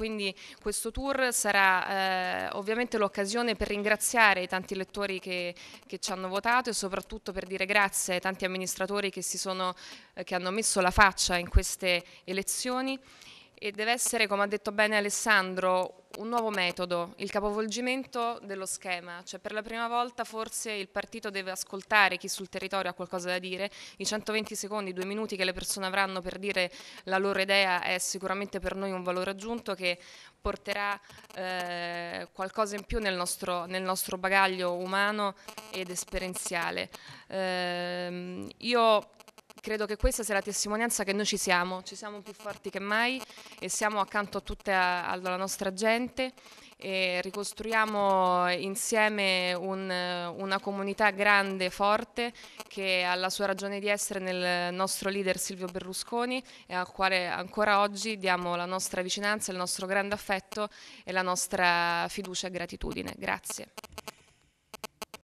Quindi questo tour sarà eh, ovviamente l'occasione per ringraziare i tanti lettori che, che, ci hanno votato e soprattutto per dire grazie ai tanti amministratori che, sono, eh, che hanno messo la faccia in queste elezioni e deve essere, come ha detto bene Alessandro, un nuovo metodo, il capovolgimento dello schema, cioè per la prima volta forse il partito deve ascoltare chi sul territorio ha qualcosa da dire, i 120 secondi, i due minuti che le persone avranno per dire la loro idea è sicuramente per noi un valore aggiunto che porterà eh, qualcosa in più nel nostro, nel nostro, bagaglio umano ed esperienziale. Eh, io Credo che questa sia la testimonianza che noi ci siamo, ci siamo più forti che mai e siamo accanto a tutta la nostra gente e ricostruiamo insieme un, una comunità grande, forte, che ha la sua ragione di essere nel nostro leader Silvio Berlusconi e al quale ancora oggi diamo la nostra vicinanza, il nostro grande affetto e la nostra fiducia e gratitudine. Grazie.